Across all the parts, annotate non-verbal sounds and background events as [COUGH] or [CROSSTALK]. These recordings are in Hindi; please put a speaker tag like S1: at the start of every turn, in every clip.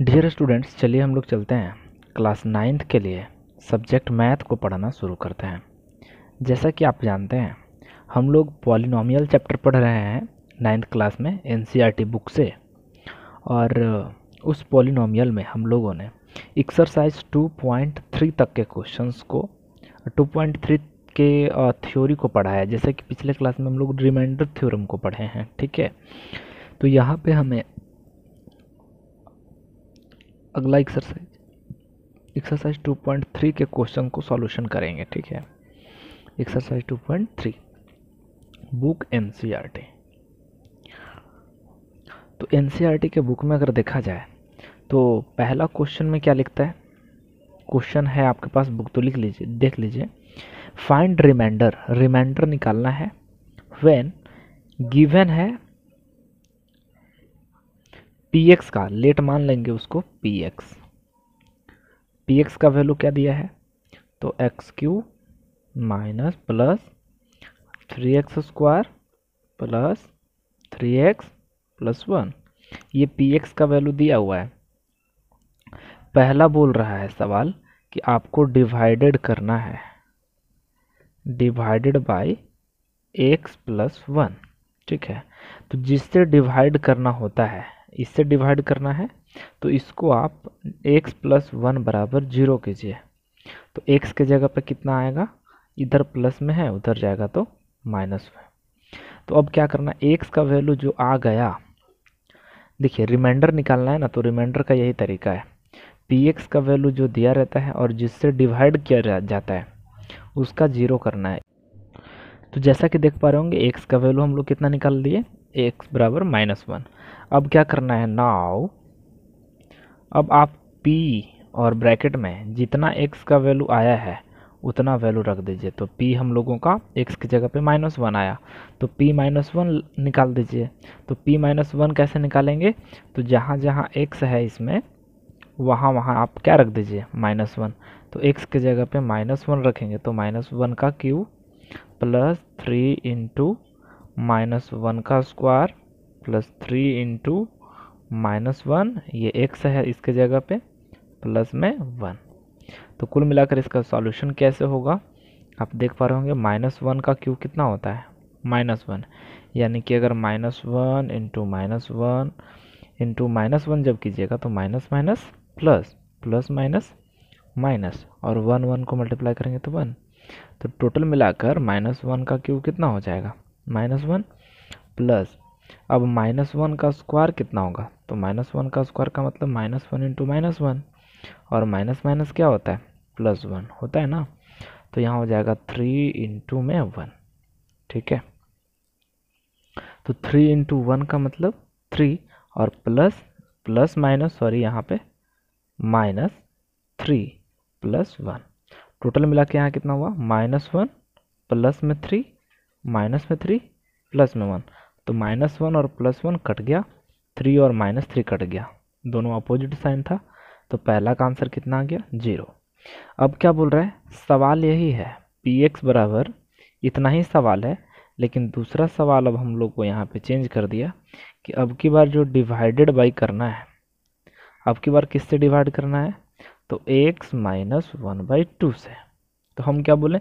S1: डियर स्टूडेंट्स चलिए हम लोग चलते हैं क्लास नाइन्थ के लिए सब्जेक्ट मैथ को पढ़ाना शुरू करते हैं जैसा कि आप जानते हैं हम लोग पॉलिनोमियल चैप्टर पढ़ रहे हैं नाइन्थ क्लास में एन बुक e से और उस पॉलिनोमियल में हम लोगों ने एक्सरसाइज 2.3 तक के क्वेश्चंस को 2.3 के थ्योरी को पढ़ा है जैसे कि पिछले क्लास में हम लोग रिमाइंडर थ्योरम को पढ़े हैं ठीक है तो यहाँ पे हमें अगला एक्सरसाइज एक्सरसाइज 2.3 के क्वेश्चन को सॉल्यूशन करेंगे ठीक है एक्सरसाइज 2.3 बुक एन तो एन e के बुक में अगर देखा जाए तो पहला क्वेश्चन में क्या लिखता है क्वेश्चन है आपके पास बुक तो लिख लीजिए देख लीजिए फाइंड रिमाइंडर रिमाइंडर निकालना है वेन गिवेन है पी एक्स का लेट मान लेंगे उसको पी एक्स पी एक्स का वैल्यू क्या दिया है तो X cube minus plus three X square plus three x plus one ये पी एक्स का वैल्यू दिया हुआ है पहला बोल रहा है सवाल कि आपको डिवाइडेड करना है divided by X plus one ठीक है तो जिससे डिवाइड करना होता है इससे डिवाइड करना है तो इसको आप x प्लस वन बराबर जीरो कीजिए तो x के जगह पर कितना आएगा इधर प्लस में है उधर जाएगा तो माइनस में तो अब क्या करना x का वैल्यू जो आ गया देखिए रिमाइंडर निकालना है ना तो रिमाइंडर का यही तरीका है पी एक्स का वैल्यू जो दिया रहता है और जिससे डिवाइड किया जाता है उसका जीरो करना है तो जैसा कि देख पा रहे होंगे एक्स का वैल्यू हम लोग कितना निकाल लिए एक्स बराबर माइनस वन अब क्या करना है नाव अब आप पी और ब्रैकेट में जितना एक्स का वैल्यू आया है उतना वैल्यू रख दीजिए तो p हम लोगों का x की जगह पे माइनस वन आया तो p माइनस वन निकाल दीजिए तो p माइनस वन कैसे निकालेंगे तो जहाँ जहाँ x है इसमें वहाँ वहाँ आप क्या रख दीजिए माइनस वन तो x की जगह पे माइनस वन रखेंगे तो माइनस वन का cube plus three into minus one का square plus three into minus one ये एक्स है इसके जगह पे प्लस में वन तो कुल मिलाकर इसका सॉल्यूशन कैसे होगा आप देख पा रहे होंगे माइनस वन का क्यूब कितना होता है माइनस वन यानी कि अगर minus one into minus one into minus one जब कीजिएगा तो minus minus plus plus minus minus और वन वन को मल्टीप्लाई करेंगे तो वन तो टोटल मिलाकर माइनस वन का क्यूब कितना हो जाएगा माइनस वन प्लस अब माइनस वन का स्क्वायर कितना होगा तो माइनस वन का स्क्वायर का मतलब minus one into minus one और माइनस माइनस क्या होता है प्लस वन होता है ना तो यहाँ हो जाएगा थ्री इंटू में वन ठीक है तो थ्री इंटू वन का मतलब थ्री और प्लस प्लस माइनस सॉरी यहाँ पे minus three plus one total मिला के यहाँ कितना हुआ माइनस वन प्लस में थ्री माइनस में थ्री प्लस में वन तो माइनस वन और प्लस वन कट गया थ्री और माइनस थ्री कट गया दोनों अपोजिट साइन था तो पहला का आंसर कितना आ गया जीरो अब क्या बोल रहे हैं सवाल यही है पी एक्स बराबर इतना ही सवाल है लेकिन दूसरा सवाल अब हम लोग को यहाँ पे चेंज कर दिया कि अब की बार जो डिवाइडेड बाई करना है अब की बार किससे डिवाइड करना है तो X minus one by two से तो हम क्या बोले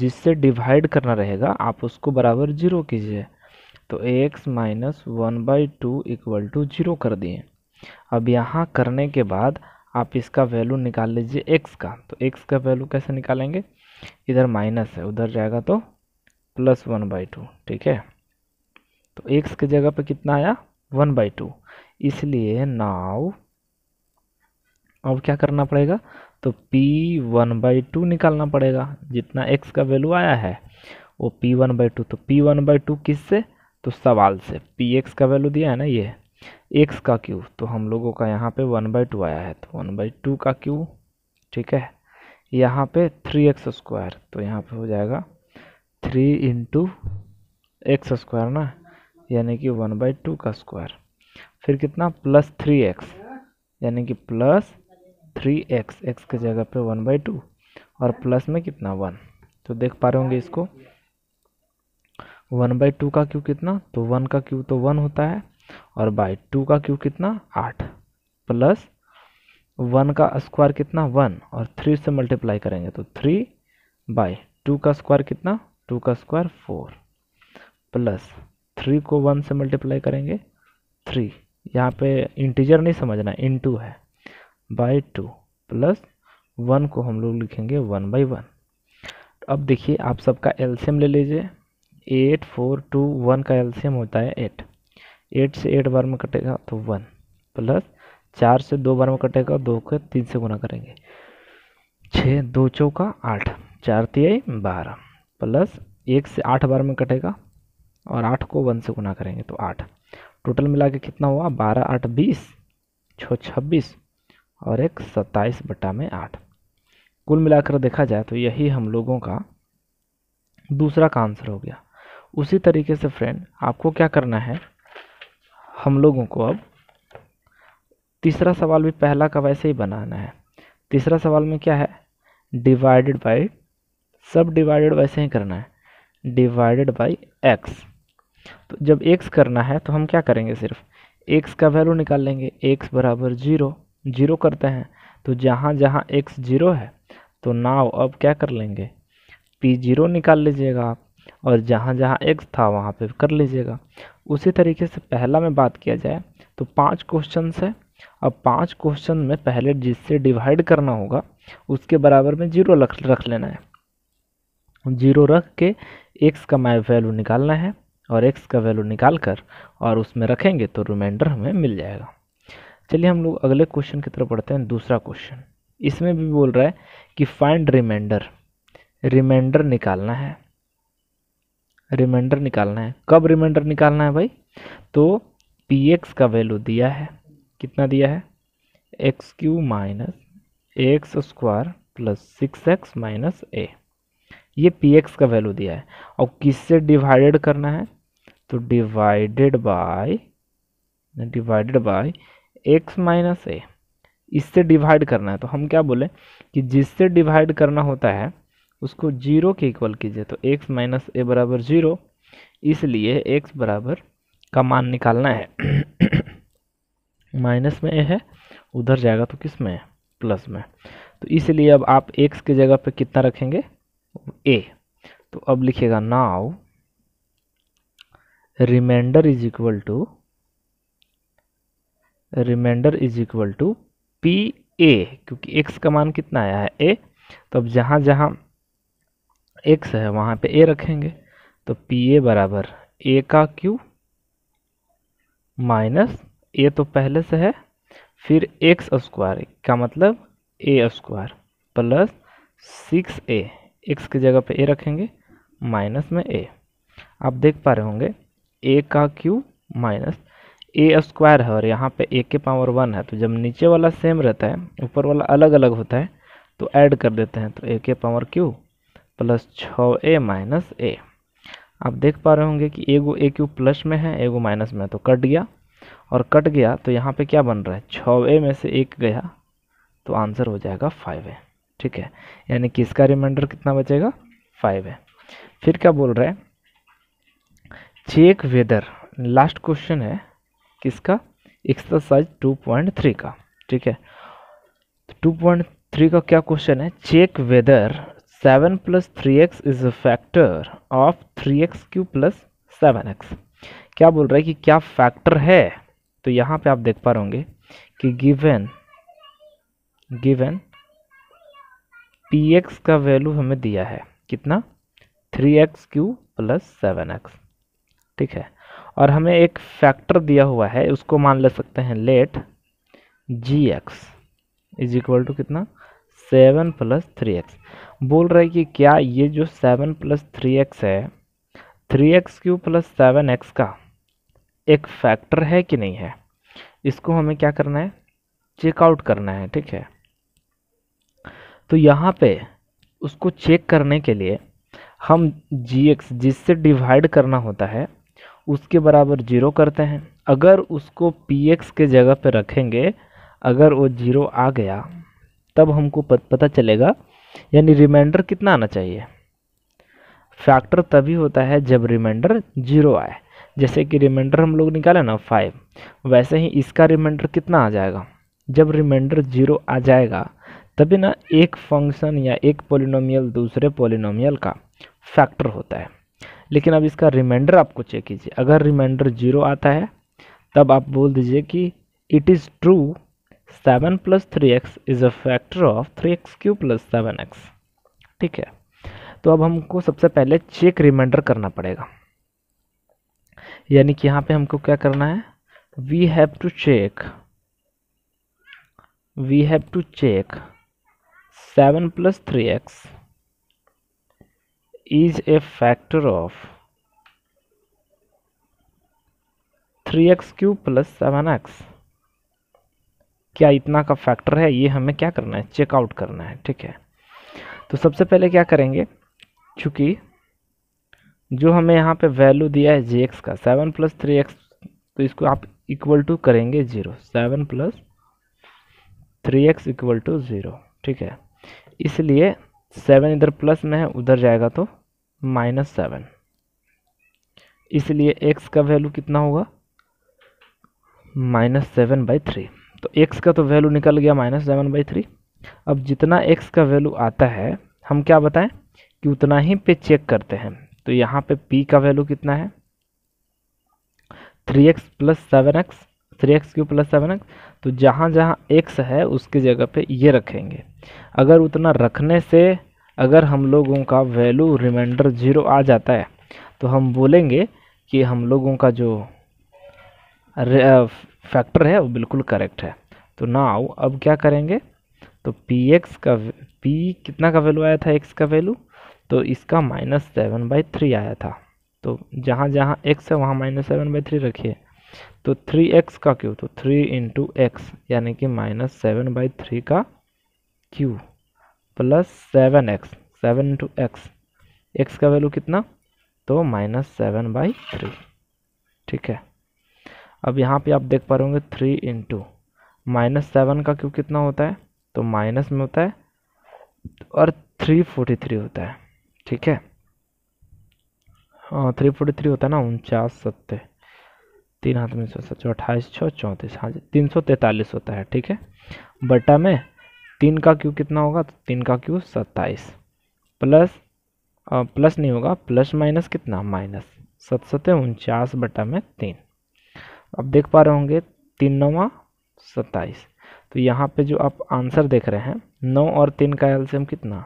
S1: जिससे डिवाइड करना रहेगा आप उसको बराबर जीरो कीजिए तो A X minus one by two equal to zero कर दिए अब यहाँ करने के बाद आप इसका वैल्यू निकाल लीजिए एक्स का तो एक्स का वैल्यू कैसे निकालेंगे इधर माइनस है उधर जाएगा तो प्लस वन बाई टू ठीक है तो एक्स की जगह पे कितना आया वन बाई टू इसलिए नाव अब क्या करना पड़ेगा तो पी वन बाई टू निकालना पड़ेगा जितना एक्स का वैल्यू आया है वो पी वन बाई टू तो पी वन बाई टू किस से तो सवाल से पी एक्स का वैल्यू दिया है ना ये एक्स का क्यू तो हम लोगों का यहाँ पे वन बाई टू आया है तो वन बाई टू का क्यू ठीक है यहाँ पे थ्री एक्स स्क्वायर तो यहाँ पे हो जाएगा थ्री इंटू एक्स स्क्वायर ना यानी कि वन बाई टू का स्क्वायर फिर कितना प्लस थ्री एक्स यानी कि प्लस थ्री एक्स एक्स के जगह पे वन बाई टू और प्लस में कितना वन तो देख पा रहे होंगे इसको वन बाई टू का क्यू कितना तो वन का क्यू तो वन होता है और बाई टू का क्यू कितना आठ प्लस वन का स्क्वायर कितना वन और थ्री से मल्टीप्लाई करेंगे तो थ्री बाई टू का स्क्वायर कितना टू का स्क्वायर फोर प्लस थ्री को वन से मल्टीप्लाई करेंगे थ्री यहाँ पे इंटीजर नहीं समझना इंटू है बाई टू प्लस वन को हम लोग लिखेंगे वन बाई वन अब देखिए आप सबका एल्शियम ले लीजिए एट फोर टू वन का एल्शियम होता है एट एट से एट बार में कटेगा तो वन प्लस चार से दो बार में कटेगा दो के तीन से गुना करेंगे छः दो चौका आठ चार तिहाई बारह प्लस एक से आठ बार में कटेगा और आठ को वन से गुना करेंगे तो आठ टोटल मिला के कितना हुआ बारह आठ बीस छः छब्बीस और एक सत्ताईस बट्टा में आठ कुल मिलाकर देखा जाए तो यही हम लोगों का दूसरा का आंसर हो गया उसी तरीके से फ्रेंड आपको क्या करना है हम लोगों को अब तीसरा सवाल भी पहला का वैसे ही बनाना है तीसरा सवाल में क्या है डिवाइडेड बाई सब डिवाइडेड वैसे ही करना है डिवाइडेड बाई एक्स तो जब एक्स करना है तो हम क्या करेंगे सिर्फ एक्स का वैल्यू निकाल लेंगे एक्स बराबर जीरो जीरो करते हैं तो जहाँ जहाँ एक्स जीरो है तो नाव अब क्या कर लेंगे पी जीरो निकाल लीजिएगा आप और जहाँ जहाँ एक्स था वहाँ पे कर लीजिएगा उसी तरीके से पहला में बात किया जाए तो पांच क्वेश्चन है अब पांच क्वेश्चन में पहले जिससे डिवाइड करना होगा उसके बराबर में जीरो रख रख लेना है जीरो रख के एक्स का माई वैल्यू निकालना है और एक्स का वैल्यू निकाल कर और उसमें रखेंगे तो रिमाइंडर हमें मिल जाएगा चलिए हम लोग अगले क्वेश्चन की तरफ बढ़ते हैं दूसरा क्वेश्चन इसमें भी बोल रहा है कि फाइंड रिमाइंडर रिमाइंडर निकालना है रिमाइंडर निकालना है कब रिमाइंडर निकालना है भाई तो पी एक्स का वैल्यू दिया है कितना दिया है x cube minus x square plus six x minus a ये पी एक्स का वैल्यू दिया है और किससे डिवाइडेड करना है तो divided by divided by x minus a इससे डिवाइड करना है तो हम क्या बोले कि जिससे डिवाइड करना होता है उसको जीरो के इक्वल कीजिए तो एक्स माइनस ए बराबर जीरो इसलिए एक्स बराबर का मान निकालना है [COUGHS] माइनस में ए है उधर जाएगा तो किस में है प्लस में तो इसलिए अब आप एक्स की जगह पे कितना रखेंगे ए तो अब लिखिएगा now remainder is equal to remainder is equal to p a क्योंकि एक्स का मान कितना आया है ए तो अब जहाँ जहाँ एक्स है वहाँ पे ए रखेंगे तो पी ए बराबर ए का क्यू माइनस ए तो पहले से है फिर एक्स स्क्वायर का मतलब a square plus six a x की जगह पे ए रखेंगे माइनस में ए आप देख पा रहे होंगे ए का क्यू माइनस ए स्क्वायर है और यहाँ पे ए के पावर वन है तो जब नीचे वाला सेम रहता है ऊपर वाला अलग अलग होता है तो ऐड कर देते हैं तो ए के पावर क्यू प्लस छ ए माइनस ए आप देख पा रहे होंगे कि गो ए क्यू प्लस में है एगो माइनस में है तो कट गया और कट गया तो यहाँ पे क्या बन रहा है छ ए में से एक गया तो आंसर हो जाएगा फाइव ए ठीक है यानी कि इसका रिमाइंडर कितना बचेगा फाइव है फिर क्या बोल रहे हैं चेक वेदर लास्ट क्वेश्चन है किसका एक्सरसाइज 2.3 का ठीक है तो 2.3 का क्या क्वेश्चन है check whether 7 plus three x is a factor of three x cube plus seven x क्या बोल रहा है कि क्या फैक्टर है तो यहाँ पे आप देख पा रहे होंगे कि गिवन गिवन पी एक्स का वैल्यू हमें दिया है कितना three x cube plus seven x ठीक है और हमें एक फैक्टर दिया हुआ है उसको मान ले सकते हैं let g x is equal to कितना सेवन प्लस थ्री एक्स बोल रहे हैं कि क्या ये जो सेवन प्लस थ्री एक्स है three x cube plus seven x का एक फैक्टर है कि नहीं है इसको हमें क्या करना है चेकआउट करना है ठीक है तो यहाँ पे उसको चेक करने के लिए हम जी एक्स जिससे डिवाइड करना होता है उसके बराबर ज़ीरो करते हैं अगर उसको पी एक्स के जगह पर रखेंगे अगर वो ज़ीरो आ गया तब हमको पता चलेगा यानी रिमाइंडर कितना आना चाहिए फैक्टर तभी होता है जब रिमाइंडर जीरो आए जैसे कि रिमाइंडर हम लोग निकाले ना फाइव वैसे ही इसका रिमाइंडर कितना आ जाएगा जब रिमाइंडर जीरो आ जाएगा तभी ना एक फंक्शन या एक पोलिनोमियल दूसरे पोलिनोमियल का फैक्टर होता है लेकिन अब इसका रिमाइंडर आपको चेक कीजिए अगर रिमाइंडर जीरो आता है तब आप बोल दीजिए कि it is true seven plus three x is a factor of three x cube plus seven x ठीक है तो अब हमको सबसे पहले चेक रिमाइंडर करना पड़ेगा यानी कि यहाँ पे हमको क्या करना है we have to check we have to check seven plus three x is a factor of 3x cube plus seven x क्या इतना का फैक्टर है ये हमें क्या करना है चेकआउट करना है ठीक है तो सबसे पहले क्या करेंगे चूँकि जो हमें यहाँ पे वैल्यू दिया है जे एक्स का सेवन प्लस थ्री एक्स तो इसको आप इक्वल टू करेंगे zero seven plus three x equal to zero ठीक है इसलिए सेवन इधर प्लस में है उधर जाएगा तो माइनस सेवन इसलिए एक्स का वैल्यू कितना होगा माइनस सेवन बाई थ्री तो एक्स का तो वैल्यू निकल गया माइनस सेवन बाई थ्री अब जितना एक्स का वैल्यू आता है हम क्या बताएं कि उतना ही पे चेक करते हैं तो यहाँ पे पी का वैल्यू कितना है three x plus seven x three x cube plus seven x तो जहाँ जहाँ एक्स है उसकी जगह पे ये रखेंगे अगर उतना रखने से अगर हम लोगों का वैल्यू रिमाइंडर ज़ीरो आ जाता है तो हम बोलेंगे कि हम लोगों का जो फैक्टर है वो बिल्कुल करेक्ट है तो नाउ अब क्या करेंगे तो पी एक्स का पी कितना का वैल्यू आया था एक्स का वैल्यू तो इसका माइनस सेवन बाई थ्री आया था तो जहाँ जहाँ एक्स है वहाँ माइनस सेवन बाई थ्री रखिए तो थ्री एक्स का क्यू तो थ्री इंटू एक्स यानी कि माइनस सेवन बाई थ्री का cube plus seven x seven into x x का वैल्यू कितना तो माइनस सेवन बाई थ्री ठीक है अब यहाँ पे आप देख पा रहे होंगे थ्री इंटू माइनस सेवन का क्यों कितना होता है तो माइनस में होता है और थ्री फोर्टी थ्री होता है ठीक है हाँ थ्री फोर्टी थ्री होता है ना उनचास सत्तर तीन हाथ में सौ सौ अट्ठाईस छः चौंतीस हाँ जी तीन सौ तैंतालीस होता है ठीक है बटा में तीन का क्यू कितना होगा तो तीन का क्यू सत्ताईस प्लस आ, प्लस नहीं होगा प्लस माइनस कितना माइनस सत सतः उनचास बटा में तीन अब देख पा रहे होंगे तीन नवा सत्ताईस तो यहाँ पे जो आप आंसर देख रहे हैं नौ और तीन का एल्सियम कितना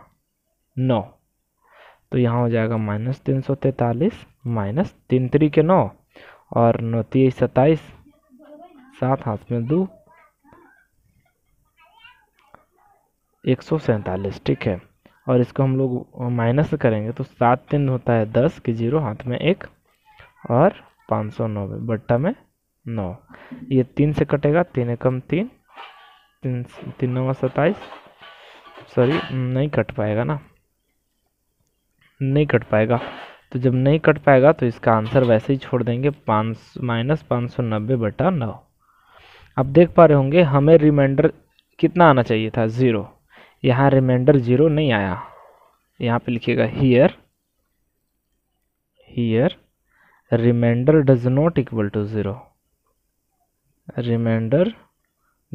S1: नौ तो यहाँ हो जाएगा माइनस तीन सौ तैंतालीस माइनस तीन त्री के नौ और नौ तीस सत्ताईस सात हाथ में दो एक सौ सैंतालीस ठीक है और इसको हम लोग माइनस करेंगे तो सात तीन होता है दस की जीरो हाथ में एक और पाँच सौ नब्बे बट्टा में नौ ये तीन से कटेगा तीन एकम तीन तीन तीन नौ सत्ताईस सॉरी नहीं कट पाएगा ना नहीं कट पाएगा तो जब नहीं कट पाएगा तो इसका आंसर वैसे ही छोड़ देंगे पाँच माइनस पाँच सौ नब्बे बटा नौ आप देख पा रहे होंगे हमें रिमाइंडर कितना आना चाहिए था ज़ीरो यहाँ रिमाइंडर ज़ीरो नहीं आया यहाँ पे लिखिएगा here here remainder does not equal to zero remainder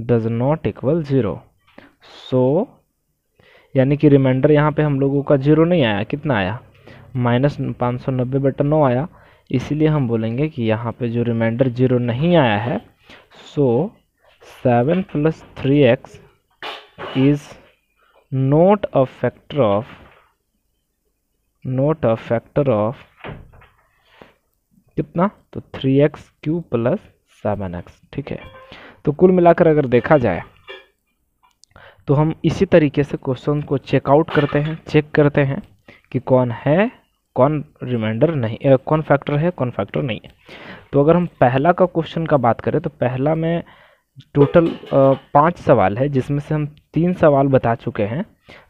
S1: does not equal zero so यानी कि रिमाइंडर यहाँ पे हम लोगों का ज़ीरो नहीं आया कितना आया माइनस पाँच सौ नब्बे बटा नौ आया इसीलिए हम बोलेंगे कि यहाँ पे जो रिमाइंडर ज़ीरो नहीं आया है so seven plus three x is not a factor of not a factor of कितना तो three x cube plus seven x ठीक है तो कुल मिलाकर अगर देखा जाए तो हम इसी तरीके से क्वेश्चन को चेकआउट करते हैं चेक करते हैं कि कौन है कौन रिमाइंडर नहीं कौन फैक्टर है कौन फैक्टर नहीं है तो अगर हम पहला का क्वेश्चन का बात करें तो पहला में टोटल पांच सवाल है जिसमें से हम तीन सवाल बता चुके हैं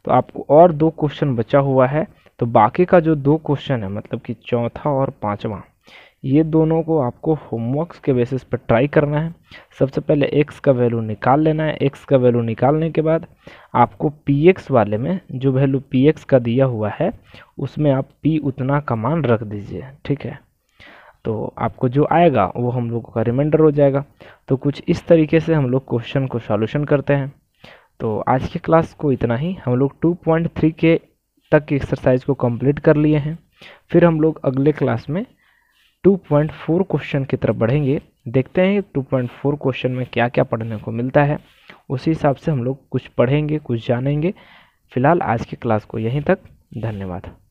S1: तो आपको और दो क्वेश्चन बचा हुआ है तो बाकी का जो दो क्वेश्चन है मतलब कि चौथा और पाँचवा ये दोनों को आपको होमवर्क्स के बेसिस पर ट्राई करना है सबसे पहले एक्स का वैल्यू निकाल लेना है एक्स का वैल्यू निकालने के बाद आपको पी एक्स वाले में जो वैल्यू पी एक्स का दिया हुआ है उसमें आप पी उतना का मान रख दीजिए ठीक है तो आपको जो आएगा वो हम लोगों का रिमाइंडर हो जाएगा तो कुछ इस तरीके से हम लोग क्वेश्चन को सॉल्यूशन करते हैं तो आज की क्लास को इतना ही हम लोग 2.3 के तक की एक्सरसाइज को कंप्लीट कर लिए हैं फिर हम लोग अगले क्लास में 2.4 क्वेश्चन की तरफ बढ़ेंगे देखते हैं 2.4 क्वेश्चन में क्या क्या पढ़ने को मिलता है उसी हिसाब से हम लोग कुछ पढ़ेंगे कुछ जानेंगे फिलहाल आज की क्लास को यहीं तक धन्यवाद